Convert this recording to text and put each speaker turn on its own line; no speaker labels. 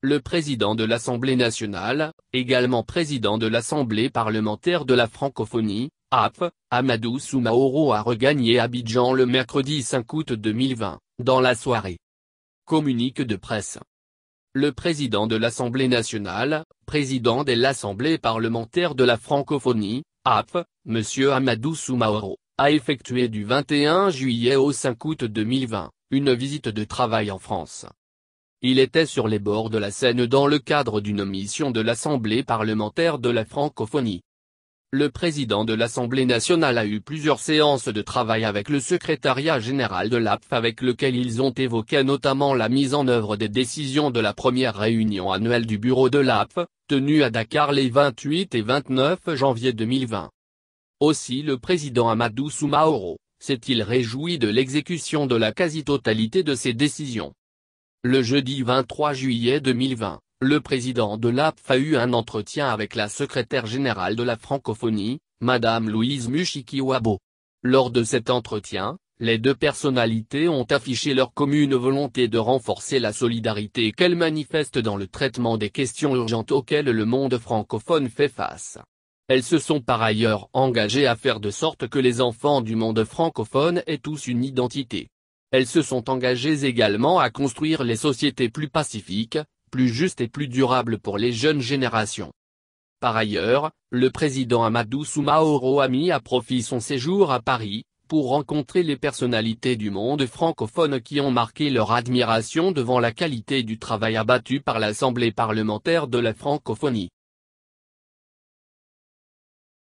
le président de l'Assemblée nationale, également président de l'Assemblée parlementaire de la francophonie, AP, Amadou Soumaoro a regagné Abidjan le mercredi 5 août 2020, dans la soirée. Communique de presse. Le président de l'Assemblée nationale, président de l'Assemblée parlementaire de la francophonie, AP, M. Amadou Soumaoro, a effectué du 21 juillet au 5 août 2020, une visite de travail en France. Il était sur les bords de la Seine dans le cadre d'une mission de l'Assemblée parlementaire de la francophonie. Le président de l'Assemblée nationale a eu plusieurs séances de travail avec le secrétariat général de l'APF avec lequel ils ont évoqué notamment la mise en œuvre des décisions de la première réunion annuelle du bureau de l'APF, tenue à Dakar les 28 et 29 janvier 2020. Aussi le président Amadou Soumaoro, s'est-il réjoui de l'exécution de la quasi-totalité de ces décisions. Le jeudi 23 juillet 2020, le président de l'APF a eu un entretien avec la secrétaire générale de la francophonie, Madame Louise Mushikiwabo. Lors de cet entretien, les deux personnalités ont affiché leur commune volonté de renforcer la solidarité qu'elles manifestent dans le traitement des questions urgentes auxquelles le monde francophone fait face. Elles se sont par ailleurs engagées à faire de sorte que les enfants du monde francophone aient tous une identité elles se sont engagées également à construire les sociétés plus pacifiques, plus justes et plus durables pour les jeunes générations. Par ailleurs, le président Amadou Soumaoro a mis à profit son séjour à Paris, pour rencontrer les personnalités du monde francophone qui ont marqué leur admiration devant la qualité du travail abattu par l'Assemblée parlementaire de la francophonie.